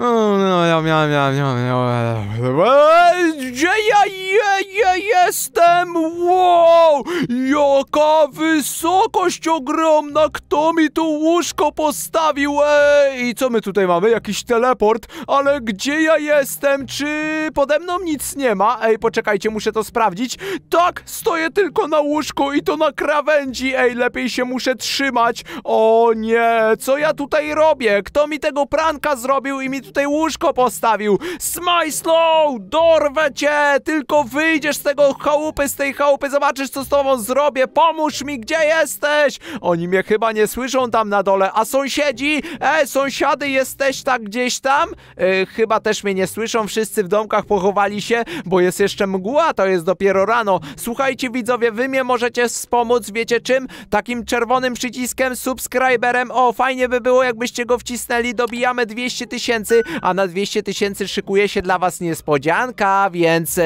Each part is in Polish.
Oh, non, viens, viens, viens, viens. gdzie ja je, je jestem? Wow! Jaka wysokość ogromna! Kto mi tu łóżko postawił? Ej, I co my tutaj mamy? Jakiś teleport? Ale gdzie ja jestem? Czy pode mną nic nie ma? Ej, poczekajcie, muszę to sprawdzić. Tak, stoję tylko na łóżku i to na krawędzi. Ej, lepiej się muszę trzymać. O nie, co ja tutaj robię? Kto mi tego pranka zrobił i mi tutaj łóżko postawił? Smajslow! Dor! Dorwę cię! Tylko wyjdziesz z tego chałupy, z tej chałupy, zobaczysz, co z tobą zrobię! Pomóż mi, gdzie jesteś! Oni mnie chyba nie słyszą tam na dole, a sąsiedzi? E, sąsiady, jesteś tak gdzieś tam? E, chyba też mnie nie słyszą, wszyscy w domkach pochowali się, bo jest jeszcze mgła, to jest dopiero rano. Słuchajcie, widzowie, wy mnie możecie wspomóc, wiecie czym? Takim czerwonym przyciskiem, subskryberem. O, fajnie by było, jakbyście go wcisnęli, dobijamy 200 tysięcy, a na 200 tysięcy szykuje się dla was niespodzianka więc y,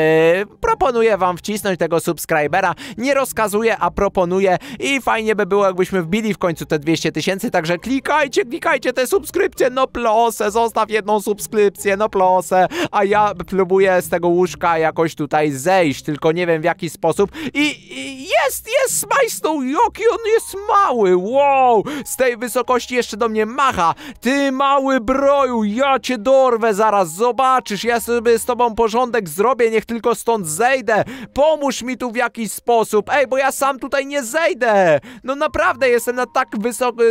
proponuję wam wcisnąć tego subskrybera. Nie rozkazuję, a proponuję i fajnie by było, jakbyśmy wbili w końcu te 200 tysięcy, także klikajcie, klikajcie te subskrypcje, no plose, zostaw jedną subskrypcję, no plose. a ja próbuję z tego łóżka jakoś tutaj zejść, tylko nie wiem w jaki sposób i, i jest, jest smajsnął, joki on jest mały, wow, z tej wysokości jeszcze do mnie macha, ty mały broju, ja cię dorwę zaraz, zobaczysz, ja sobie z tobą porządek cokolwiek zrobię, niech tylko stąd zejdę. Pomóż mi tu w jakiś sposób. Ej, bo ja sam tutaj nie zejdę. No naprawdę jestem na tak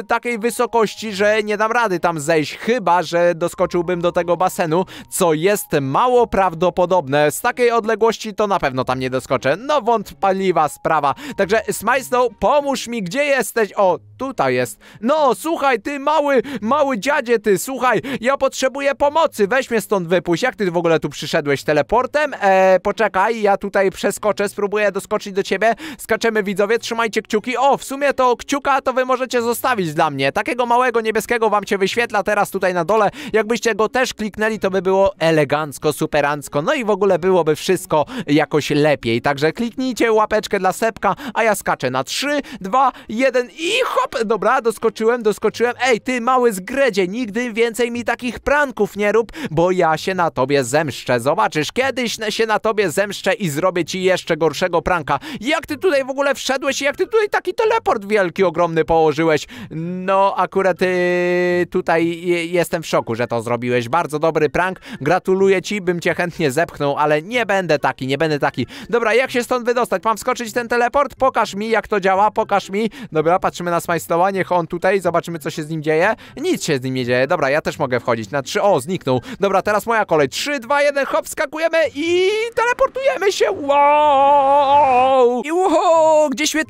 takiej wysokości, że nie dam rady tam zejść. Chyba, że doskoczyłbym do tego basenu, co jest mało prawdopodobne. Z takiej odległości to na pewno tam nie doskoczę. No wątpliwa sprawa. Także Smajsnow, pomóż mi, gdzie jesteś? O, tutaj jest. No, słuchaj, ty mały, mały dziadzie, ty, słuchaj, ja potrzebuję pomocy. Weź mnie stąd wypuść. Jak ty w ogóle tu przyszedłeś? Teleport? E, poczekaj, ja tutaj przeskoczę, spróbuję doskoczyć do ciebie. Skaczemy widzowie, trzymajcie kciuki. O, w sumie to kciuka to wy możecie zostawić dla mnie. Takiego małego niebieskiego wam się wyświetla teraz tutaj na dole. Jakbyście go też kliknęli, to by było elegancko, superancko. No i w ogóle byłoby wszystko jakoś lepiej. Także kliknijcie łapeczkę dla Sepka, a ja skaczę na 3, 2, 1 i hop! Dobra, doskoczyłem, doskoczyłem. Ej, ty mały zgredzie, nigdy więcej mi takich pranków nie rób, bo ja się na tobie zemszczę. Zobaczysz, kiedy kiedyś się na tobie zemszczę i zrobię ci jeszcze gorszego pranka. Jak ty tutaj w ogóle wszedłeś i jak ty tutaj taki teleport wielki, ogromny położyłeś? No, akurat y, tutaj jestem w szoku, że to zrobiłeś. Bardzo dobry prank, gratuluję ci, bym cię chętnie zepchnął, ale nie będę taki, nie będę taki. Dobra, jak się stąd wydostać? Mam wskoczyć ten teleport? Pokaż mi, jak to działa, pokaż mi. Dobra, patrzymy na Smajstoła, niech on tutaj, zobaczymy, co się z nim dzieje. Nic się z nim nie dzieje. Dobra, ja też mogę wchodzić na trzy. O, zniknął. Dobra, teraz moja kolej. Trzy, dwa, jeden, hop, skakujemy! i teleportujemy się. Wow! I uho, gdzieś mnie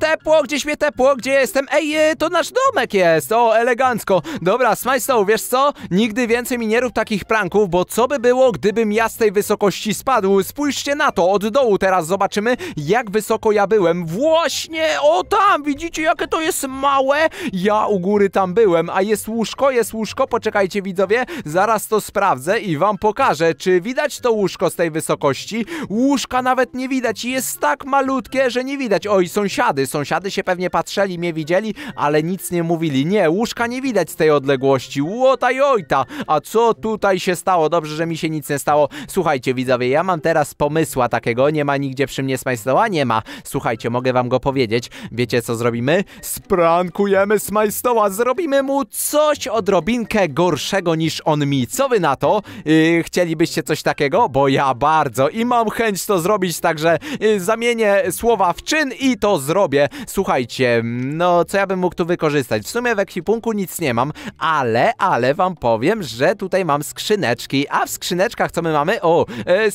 gdzie gdzieś gdzie jestem? Ej, e, to nasz domek jest. O, elegancko. Dobra, Smajstow, wiesz co? Nigdy więcej mi nie rób takich pranków, bo co by było, gdybym ja z tej wysokości spadł? Spójrzcie na to, od dołu teraz zobaczymy, jak wysoko ja byłem. Właśnie, o tam, widzicie, jakie to jest małe? Ja u góry tam byłem, a jest łóżko, jest łóżko, poczekajcie widzowie, zaraz to sprawdzę i wam pokażę, czy widać to łóżko z tej wysokości. Łóżka nawet nie widać i jest tak malutkie, że nie widać. Oj, sąsiady, sąsiady się pewnie patrzeli, mnie widzieli, ale nic nie mówili. Nie, łóżka nie widać z tej odległości. Łotaj ojta! A co tutaj się stało? Dobrze, że mi się nic nie stało. Słuchajcie, widzowie, ja mam teraz pomysła takiego. Nie ma nigdzie przy mnie smajstoła? Nie ma. Słuchajcie, mogę wam go powiedzieć. Wiecie, co zrobimy? Sprankujemy smajstoła. Zrobimy mu coś odrobinkę gorszego niż on mi. Co wy na to? Yy, chcielibyście coś takiego? Bo ja bardzo i mam chęć to zrobić, także y, zamienię słowa w czyn i to zrobię. Słuchajcie, no co ja bym mógł tu wykorzystać? W sumie w ekwipunku nic nie mam, ale, ale wam powiem, że tutaj mam skrzyneczki, a w skrzyneczkach co my mamy? O, e,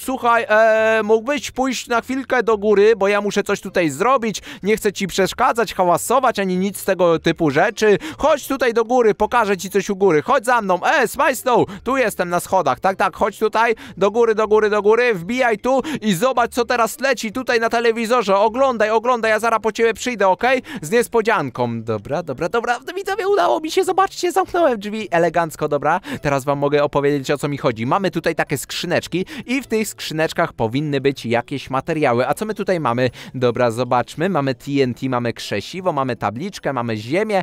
słuchaj, e, mógłbyś pójść na chwilkę do góry, bo ja muszę coś tutaj zrobić, nie chcę ci przeszkadzać, hałasować, ani nic z tego typu rzeczy. Chodź tutaj do góry, pokażę ci coś u góry, chodź za mną, e, Smajstow, tu jestem na schodach, tak, tak, chodź tutaj do góry góry, do góry, do góry, wbijaj tu i zobacz, co teraz leci tutaj na telewizorze. Oglądaj, oglądaj, ja zaraz po ciebie przyjdę, ok? Z niespodzianką. Dobra, dobra, dobra, widzowie, udało mi się, zobaczcie, zamknąłem drzwi elegancko, dobra? Teraz wam mogę opowiedzieć, o co mi chodzi. Mamy tutaj takie skrzyneczki i w tych skrzyneczkach powinny być jakieś materiały. A co my tutaj mamy? Dobra, zobaczmy, mamy TNT, mamy krzesiwo, mamy tabliczkę, mamy ziemię,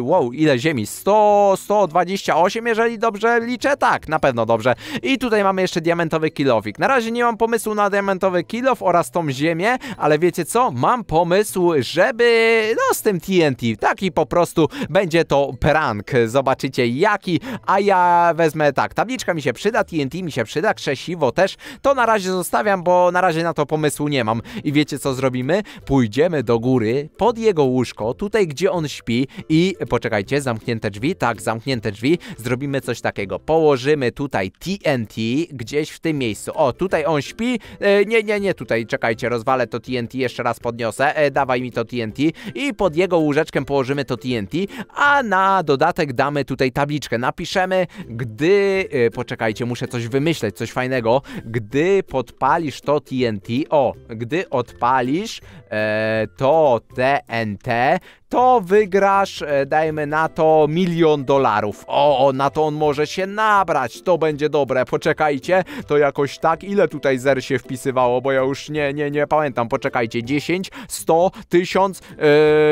wow, ile ziemi? 100, 128, jeżeli dobrze liczę? Tak, na pewno dobrze. I tutaj mamy jeszcze diamenty diamentowy kilowik. Na razie nie mam pomysłu na diamentowy kilow oraz tą ziemię, ale wiecie co? Mam pomysł, żeby no z tym TNT, taki po prostu będzie to prank. Zobaczycie jaki, a ja wezmę tak, tabliczka mi się przyda, TNT mi się przyda, krzesiwo też. To na razie zostawiam, bo na razie na to pomysłu nie mam. I wiecie co zrobimy? Pójdziemy do góry, pod jego łóżko, tutaj gdzie on śpi i poczekajcie, zamknięte drzwi, tak, zamknięte drzwi. Zrobimy coś takiego, położymy tutaj TNT, gdzie w tym miejscu. O, tutaj on śpi. E, nie, nie, nie, tutaj, czekajcie, rozwalę to TNT, jeszcze raz podniosę. E, dawaj mi to TNT i pod jego łóżeczkiem położymy to TNT, a na dodatek damy tutaj tabliczkę. Napiszemy, gdy... E, poczekajcie, muszę coś wymyśleć, coś fajnego. Gdy podpalisz to TNT, o, gdy odpalisz e, to TNT, to wygrasz, e, dajmy na to milion dolarów. O, na to on może się nabrać, to będzie dobre, poczekajcie, to jakoś tak, ile tutaj zer się wpisywało, bo ja już nie, nie, nie pamiętam, poczekajcie, 10, 100, 1000,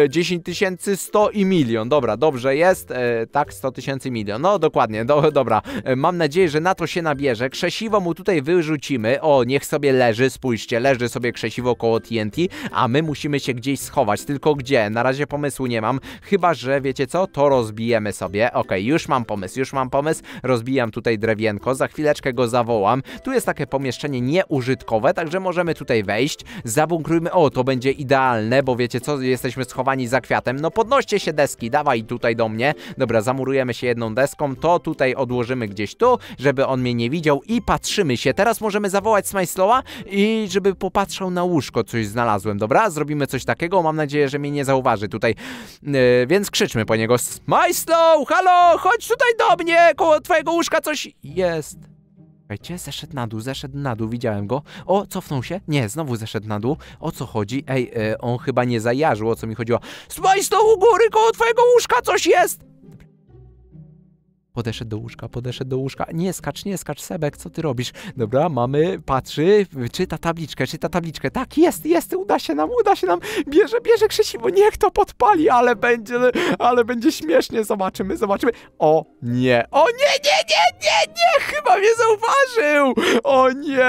yy, 10 tysięcy, 100 i milion, dobra, dobrze jest, yy, tak, 100 tysięcy, milion, no dokładnie, do, dobra, e, mam nadzieję, że na to się nabierze, krzesiwo mu tutaj wyrzucimy, o, niech sobie leży, spójrzcie, leży sobie krzesiwo koło TNT, a my musimy się gdzieś schować, tylko gdzie, na razie pomysł pomysłu nie mam, chyba że wiecie co, to rozbijemy sobie. Okej, okay, już mam pomysł, już mam pomysł, rozbijam tutaj drewienko, za chwileczkę go zawołam. Tu jest takie pomieszczenie nieużytkowe, także możemy tutaj wejść, zabunkrujmy, o to będzie idealne, bo wiecie co, jesteśmy schowani za kwiatem, no podnoście się deski, dawaj tutaj do mnie. Dobra, zamurujemy się jedną deską, to tutaj odłożymy gdzieś tu, żeby on mnie nie widział i patrzymy się. Teraz możemy zawołać Smajslowa i żeby popatrzał na łóżko, coś znalazłem, dobra? Zrobimy coś takiego, mam nadzieję, że mnie nie zauważy. Tutaj E, więc krzyczmy po niego. Majslow, halo, chodź tutaj do mnie, koło twojego łóżka coś jest. Słuchajcie, zeszedł na dół, zeszedł na dół, widziałem go. O, cofnął się? Nie, znowu zeszedł na dół. O co chodzi? Ej, e, on chyba nie zajarzył, o co mi chodziło. Smaj znowu góry, koło twojego łóżka coś jest! Podeszedł do łóżka, podeszedł do łóżka. Nie skacz, nie skacz, Sebek, co ty robisz? Dobra, mamy, patrzy, czyta tabliczkę, czyta tabliczkę. Tak, jest, jest, uda się nam, uda się nam. Bierze, bierze Krzysiu, bo niech to podpali, ale będzie, ale będzie śmiesznie. Zobaczymy, zobaczymy. O nie, o nie, nie, nie, nie, nie, chyba mnie zauważył. O nie.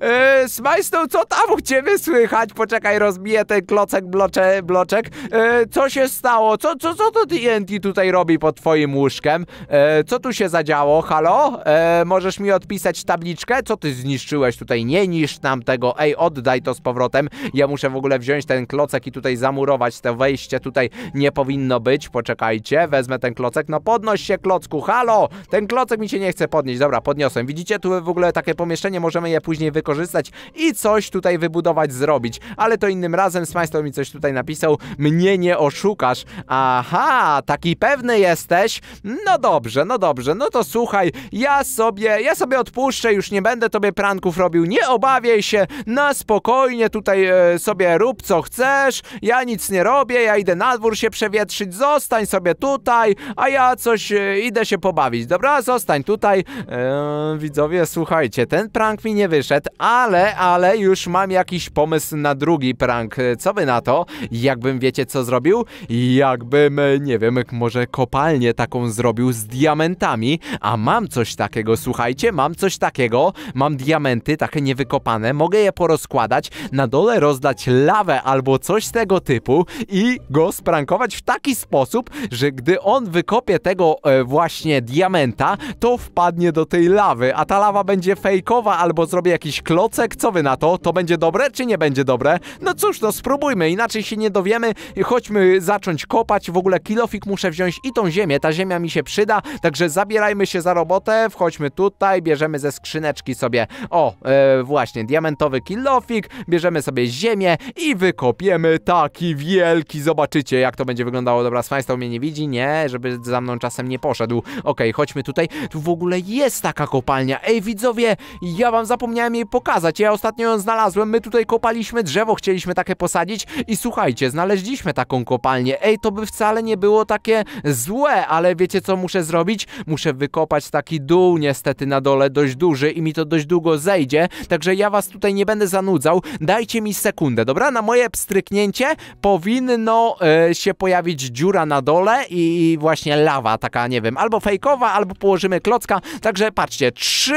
E, Smajsnął, co tam u ciebie słychać? Poczekaj, rozbiję ten klocek, blocze, bloczek. E, co się stało? Co, co, co to TNT tutaj robi pod twoim łóżkiem? E, co tu się zadziało, halo? E, możesz mi odpisać tabliczkę? Co ty zniszczyłeś tutaj? Nie niszcz nam tego, ej, oddaj to z powrotem. Ja muszę w ogóle wziąć ten klocek i tutaj zamurować to wejście. Tutaj nie powinno być, poczekajcie, wezmę ten klocek. No podnoś się klocku, halo! Ten klocek mi się nie chce podnieść, dobra, podniosłem. Widzicie, tu w ogóle takie pomieszczenie, możemy je później wykorzystać i coś tutaj wybudować, zrobić. Ale to innym razem, Smajstow mi coś tutaj napisał, mnie nie oszukasz. Aha, taki pewny jesteś? No dobrze, no dobrze, no to słuchaj, ja sobie, ja sobie odpuszczę, już nie będę tobie pranków robił, nie obawiaj się, na spokojnie tutaj e, sobie rób co chcesz, ja nic nie robię, ja idę na dwór się przewietrzyć, zostań sobie tutaj, a ja coś e, idę się pobawić, dobra? Zostań tutaj. E, widzowie, słuchajcie, ten prank mi nie wyszedł, ale, ale już mam jakiś pomysł na drugi prank. E, co wy na to? Jakbym, wiecie co zrobił? Jakbym, e, nie wiem, może kopalnię taką zrobił z diamentów diamentami, a mam coś takiego, słuchajcie, mam coś takiego, mam diamenty takie niewykopane, mogę je porozkładać, na dole rozdać lawę albo coś tego typu i go sprankować w taki sposób, że gdy on wykopie tego e, właśnie diamenta, to wpadnie do tej lawy, a ta lawa będzie fejkowa albo zrobię jakiś klocek, co wy na to? To będzie dobre czy nie będzie dobre? No cóż, no spróbujmy, inaczej się nie dowiemy, chodźmy zacząć kopać, w ogóle kilofik muszę wziąć i tą ziemię, ta ziemia mi się przyda, Także zabierajmy się za robotę, wchodźmy tutaj, bierzemy ze skrzyneczki sobie, o, e, właśnie, diamentowy kilofik, bierzemy sobie ziemię i wykopiemy taki wielki, zobaczycie jak to będzie wyglądało. Dobra, Smajstał mnie nie widzi, nie, żeby za mną czasem nie poszedł. Okej, okay, chodźmy tutaj, tu w ogóle jest taka kopalnia. Ej, widzowie, ja wam zapomniałem jej pokazać, ja ostatnio ją znalazłem, my tutaj kopaliśmy drzewo, chcieliśmy takie posadzić i słuchajcie, znaleźliśmy taką kopalnię. Ej, to by wcale nie było takie złe, ale wiecie co muszę zrobić? zrobić. Muszę wykopać taki dół niestety na dole, dość duży i mi to dość długo zejdzie, także ja was tutaj nie będę zanudzał. Dajcie mi sekundę, dobra? Na moje pstryknięcie powinno y, się pojawić dziura na dole i właśnie lawa taka, nie wiem, albo fejkowa, albo położymy klocka. Także patrzcie, 3,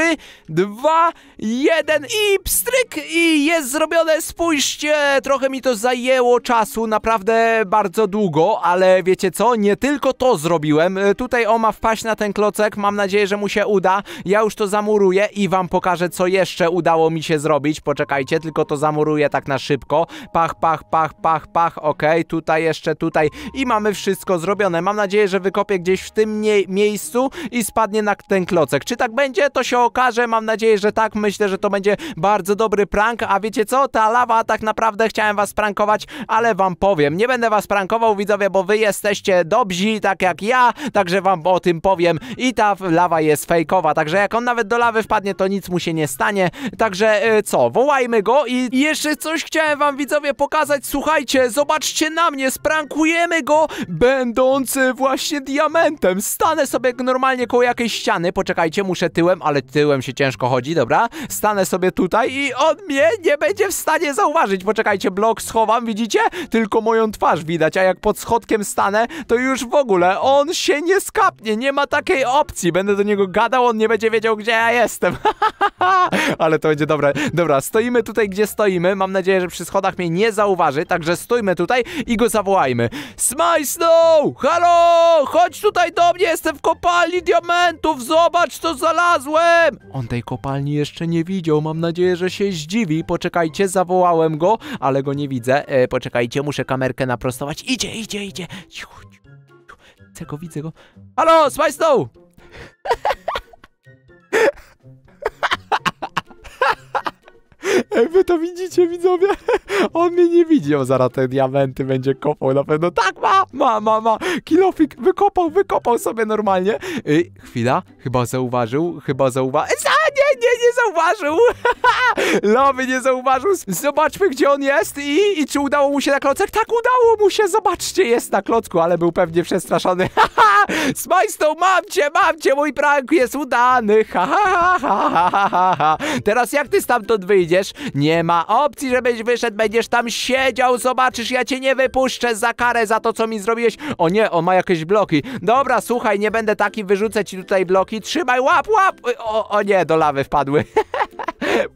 2, 1 i pstryk i jest zrobione. Spójrzcie, trochę mi to zajęło czasu, naprawdę bardzo długo, ale wiecie co? Nie tylko to zrobiłem. E, tutaj o ma wpaść na ten klocek. Mam nadzieję, że mu się uda. Ja już to zamuruję i wam pokażę, co jeszcze udało mi się zrobić. Poczekajcie, tylko to zamuruję tak na szybko. Pach, pach, pach, pach, pach. Ok, tutaj jeszcze, tutaj. I mamy wszystko zrobione. Mam nadzieję, że wykopię gdzieś w tym mie miejscu i spadnie na ten klocek. Czy tak będzie? To się okaże. Mam nadzieję, że tak. Myślę, że to będzie bardzo dobry prank. A wiecie co? Ta lawa tak naprawdę chciałem was prankować, ale wam powiem. Nie będę was prankował, widzowie, bo wy jesteście dobrzy, tak jak ja. Także wam o tym powiem powiem i ta lawa jest fejkowa, także jak on nawet do lawy wpadnie, to nic mu się nie stanie. Także e, co, wołajmy go i jeszcze coś chciałem wam widzowie pokazać, słuchajcie, zobaczcie na mnie, sprankujemy go, będąc e, właśnie diamentem. Stanę sobie normalnie koło jakiejś ściany, poczekajcie, muszę tyłem, ale tyłem się ciężko chodzi, dobra? Stanę sobie tutaj i on mnie nie będzie w stanie zauważyć. Poczekajcie, blok schowam, widzicie? Tylko moją twarz widać, a jak pod schodkiem stanę, to już w ogóle on się nie skapnie, nie ma takiej opcji. Będę do niego gadał, on nie będzie wiedział, gdzie ja jestem. Ale to będzie dobre. Dobra, stoimy tutaj, gdzie stoimy. Mam nadzieję, że przy schodach mnie nie zauważy, także stójmy tutaj i go zawołajmy. Smile Snow! Halo! Chodź tutaj do mnie, jestem w kopalni diamentów, zobacz co znalazłem! On tej kopalni jeszcze nie widział, mam nadzieję, że się zdziwi. Poczekajcie, zawołałem go, ale go nie widzę. E, poczekajcie, muszę kamerkę naprostować. Idzie, idzie, idzie. Cicho, cicho widzę go, widzę go. Halo, Ej, wy to widzicie, widzowie? On mnie nie widzi, O zaraz te diamenty będzie kopał na pewno. Tak, ma, ma, ma, ma. Kilofik wykopał, wykopał sobie normalnie. Ej, chwila, chyba zauważył, chyba zauważył nie, nie, nie zauważył. Lowy nie zauważył. Zobaczmy, gdzie on jest i, i czy udało mu się na klockach. Tak, udało mu się, zobaczcie, jest na klocku, ale był pewnie przestraszony. Haha, Smajstą, mam cię, mam cię, mój prank jest udany. Ha, ha, ha, ha, ha, ha. Teraz jak ty stamtąd wyjdziesz? Nie ma opcji, żebyś wyszedł, będziesz tam siedział, zobaczysz, ja cię nie wypuszczę za karę, za to, co mi zrobiłeś. O nie, on ma jakieś bloki. Dobra, słuchaj, nie będę taki, wyrzucę ci tutaj bloki. Trzymaj, łap, łap. O, o nie, do lawy wpadły.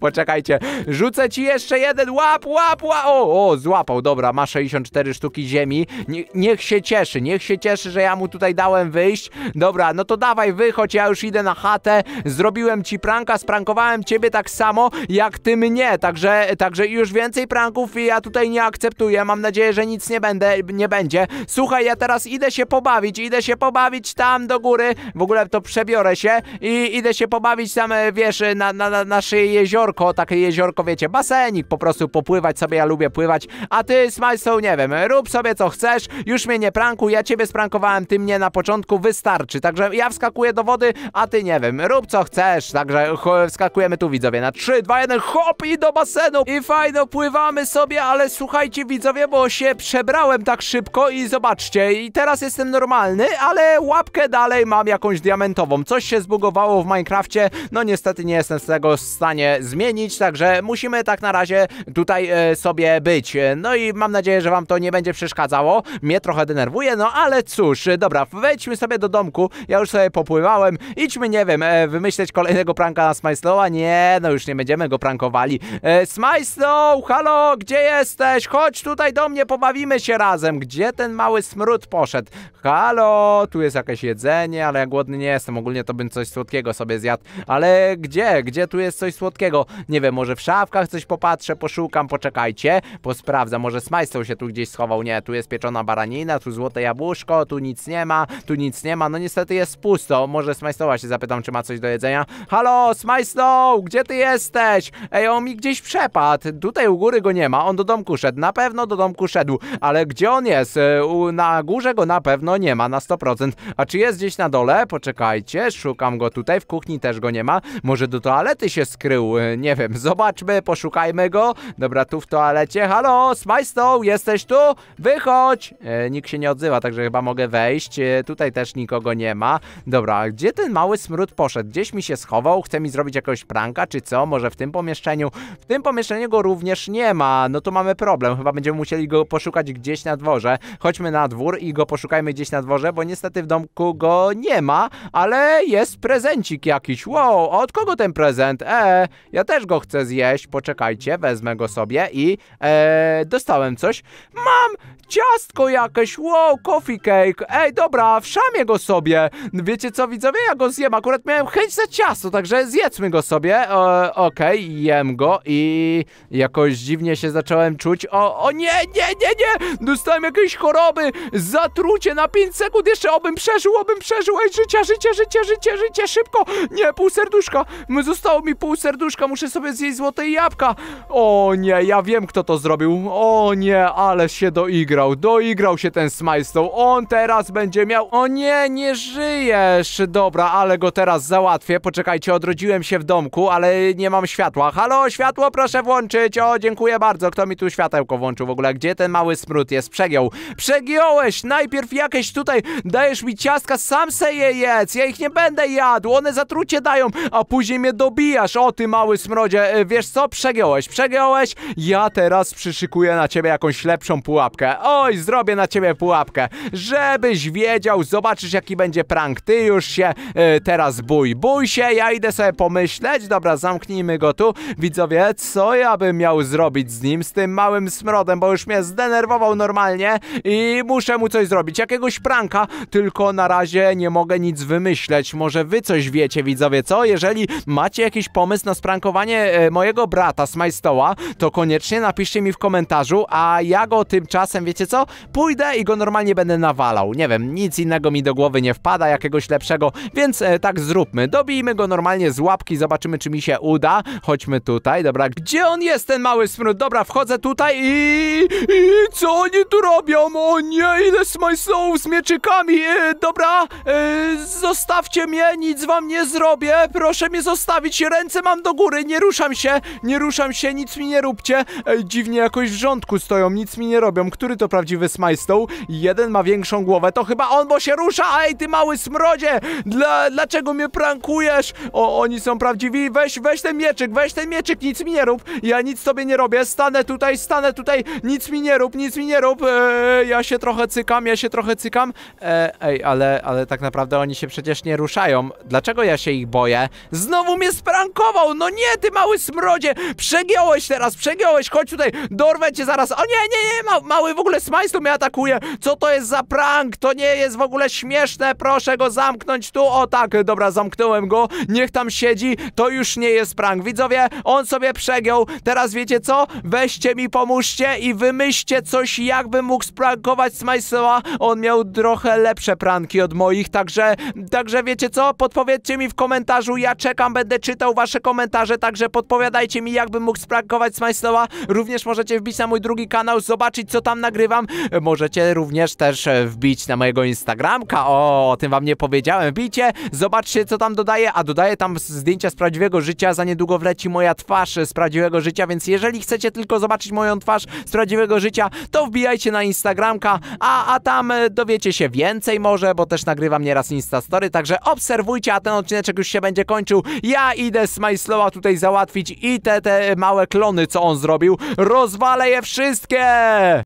Poczekajcie, rzucę ci jeszcze jeden, łap, łap, łap, o, o, złapał, dobra, ma 64 sztuki ziemi, Nie, niech się cieszy, niech się cieszy, że ja mu tutaj dałem wyjść, dobra, no to dawaj wychodź, ja już idę na chatę, zrobiłem ci pranka, sprankowałem ciebie tak samo, jak ty mnie, także, także już więcej pranków i ja tutaj nie akceptuję, mam nadzieję, że nic nie będę, nie będzie, słuchaj, ja teraz idę się pobawić, idę się pobawić tam do góry, w ogóle to przebiorę się i idę się pobawić tam e, wiesz, na, na, na nasze jeziorko, takie jeziorko, wiecie, basenik, po prostu popływać sobie, ja lubię pływać, a ty, Smilestone, nie wiem, rób sobie co chcesz, już mnie nie prankuj, ja ciebie sprankowałem, ty mnie na początku wystarczy, także ja wskakuję do wody, a ty, nie wiem, rób co chcesz, także wskakujemy tu, widzowie, na 3, 2, 1, hop i do basenu i fajno pływamy sobie, ale słuchajcie, widzowie, bo się przebrałem tak szybko i zobaczcie, i teraz jestem normalny, ale łapkę dalej mam jakąś diamentową, coś się zbugowało w Minecrafcie, no nie niestety nie jestem z tego w stanie zmienić, także musimy tak na razie tutaj e, sobie być. No i mam nadzieję, że wam to nie będzie przeszkadzało. Mnie trochę denerwuje, no ale cóż, dobra, wejdźmy sobie do domku. Ja już sobie popływałem. Idźmy, nie wiem, e, wymyśleć kolejnego pranka na Smajslowa. Nie, no już nie będziemy go prankowali. E, Smajslow, halo, gdzie jesteś? Chodź tutaj do mnie, pobawimy się razem. Gdzie ten mały smród poszedł? Halo, tu jest jakieś jedzenie, ale ja głodny nie jestem. Ogólnie to bym coś słodkiego sobie zjadł, ale gdzie? Gdzie tu jest coś słodkiego? Nie wiem, może w szafkach coś popatrzę, poszukam, poczekajcie, posprawdzam, może smajstą się tu gdzieś schował, nie, tu jest pieczona baranina, tu złote jabłuszko, tu nic nie ma, tu nic nie ma, no niestety jest pusto, może smajstowa się zapytam, czy ma coś do jedzenia. Halo, smajstow, gdzie ty jesteś? Ej, on mi gdzieś przepadł, tutaj u góry go nie ma, on do domku szedł, na pewno do domku szedł, ale gdzie on jest? E, na górze go na pewno nie ma, na 100%, a czy jest gdzieś na dole? Poczekajcie, szukam go tutaj, w kuchni też go nie ma, może do toalety się skrył, e, nie wiem, zobaczmy, poszukajmy go. Dobra, tu w toalecie, halo, Smajstoł, jesteś tu? Wychodź! E, nikt się nie odzywa, także chyba mogę wejść, e, tutaj też nikogo nie ma. Dobra, gdzie ten mały smród poszedł? Gdzieś mi się schował, chce mi zrobić jakąś pranka, czy co? Może w tym pomieszczeniu? W tym pomieszczeniu go również nie ma, no tu mamy problem, chyba będziemy musieli go poszukać gdzieś na dworze. Chodźmy na dwór i go poszukajmy gdzieś na dworze, bo niestety w domku go nie ma, ale jest prezencik jakiś. Wow, od kogo ten prezent? Eee, ja też go chcę zjeść, poczekajcie, wezmę go sobie i eee, dostałem coś. Mam ciastko jakieś, wow, coffee cake. Ej, dobra, wszamię go sobie. Wiecie co, widzowie, ja go zjem. Akurat miałem chęć za ciasto, także zjedzmy go sobie. Okej, okay, jem go i jakoś dziwnie się zacząłem czuć. O, o nie, nie, nie, nie, dostałem jakiejś choroby. Zatrucie na 5 sekund jeszcze, obym przeżył, obym przeżył. Ej, życia, życie, życie, życie, życie, szybko. Nie, pół serduszka. Zostało mi pół serduszka, muszę sobie zjeść złote jabłka. O nie, ja wiem kto to zrobił. O nie, ale się doigrał. Doigrał się ten Smajstow. On teraz będzie miał... O nie, nie żyjesz. Dobra, ale go teraz załatwię. Poczekajcie, odrodziłem się w domku, ale nie mam światła. Halo, światło proszę włączyć. O, dziękuję bardzo. Kto mi tu światełko włączył w ogóle? Gdzie ten mały smród jest? Przegiął. Przegiąłeś! Najpierw jakieś tutaj dajesz mi ciastka, sam se je jedz. Ja ich nie będę jadł. One zatrucie dają, a później mnie dobijasz. O ty mały smrodzie, e, wiesz co? Przegiąłeś, przegiąłeś. Ja teraz przyszykuję na ciebie jakąś lepszą pułapkę. Oj, zrobię na ciebie pułapkę. Żebyś wiedział, zobaczysz jaki będzie prank. Ty już się y, teraz bój. Bój się, ja idę sobie pomyśleć. Dobra, zamknijmy go tu. Widzowie, co ja bym miał zrobić z nim, z tym małym smrodem, bo już mnie zdenerwował normalnie i muszę mu coś zrobić. Jakiegoś pranka, tylko na razie nie mogę nic wymyśleć. Może wy coś wiecie, widzowie, co? Jeżeli jeżeli macie jakiś pomysł na sprankowanie e, mojego brata z to koniecznie napiszcie mi w komentarzu, a ja go tymczasem, wiecie co, pójdę i go normalnie będę nawalał. Nie wiem, nic innego mi do głowy nie wpada, jakiegoś lepszego, więc e, tak zróbmy. Dobijmy go normalnie z łapki, zobaczymy czy mi się uda. Chodźmy tutaj, dobra. Gdzie on jest, ten mały smród? Dobra, wchodzę tutaj i... i co oni tu robią? O nie, ile Smajstołów z mieczykami. E, dobra, e, zostawcie mnie, nic wam nie zrobię, proszę proszę mnie zostawić, ręce mam do góry, nie ruszam się, nie ruszam się, nic mi nie róbcie. dziwnie jakoś w rządku stoją, nic mi nie robią. Który to prawdziwy smajstoł? Jeden ma większą głowę, to chyba on, bo się rusza. Ej, ty mały smrodzie, Dla, dlaczego mnie prankujesz? O, oni są prawdziwi, weź, weź ten mieczyk, weź ten mieczyk, nic mi nie rób. Ja nic tobie nie robię, stanę tutaj, stanę tutaj, nic mi nie rób, nic mi nie rób. ja się trochę cykam, ja się trochę cykam. E, ej, ale, ale tak naprawdę oni się przecież nie ruszają. Dlaczego ja się ich boję? Znowu mnie sprankował! No nie, ty mały smrodzie! Przegiąłeś teraz, przegiąłeś! Chodź tutaj, dorwę cię zaraz! O nie, nie, nie! Ma, mały w ogóle smajstu mnie atakuje! Co to jest za prank? To nie jest w ogóle śmieszne! Proszę go zamknąć tu! O tak, dobra, zamknąłem go. Niech tam siedzi. To już nie jest prank. Widzowie, on sobie przegiął. Teraz wiecie co? Weźcie mi, pomóżcie i wymyślcie coś, jakbym mógł sprankować Smajsła. On miał trochę lepsze pranki od moich, także, także wiecie co? Podpowiedzcie mi w komentarzu, ja czekam, będę czytał wasze komentarze, także podpowiadajcie mi, jakbym mógł sprankować Smajstowa. Również możecie wbić na mój drugi kanał, zobaczyć, co tam nagrywam. Możecie również też e, wbić na mojego Instagramka, o, o tym wam nie powiedziałem. Wbijcie, zobaczcie, co tam dodaję, a dodaję tam zdjęcia z prawdziwego życia, za niedługo wleci moja twarz e, z prawdziwego życia, więc jeżeli chcecie tylko zobaczyć moją twarz z prawdziwego życia, to wbijajcie na Instagramka, a, a tam e, dowiecie się więcej może, bo też nagrywam nieraz Instastory, także obserwujcie, a ten odcineczek już się będzie kończył zobaczył, ja idę Smajslowa tutaj załatwić i te, te małe klony, co on zrobił, rozwalę je wszystkie!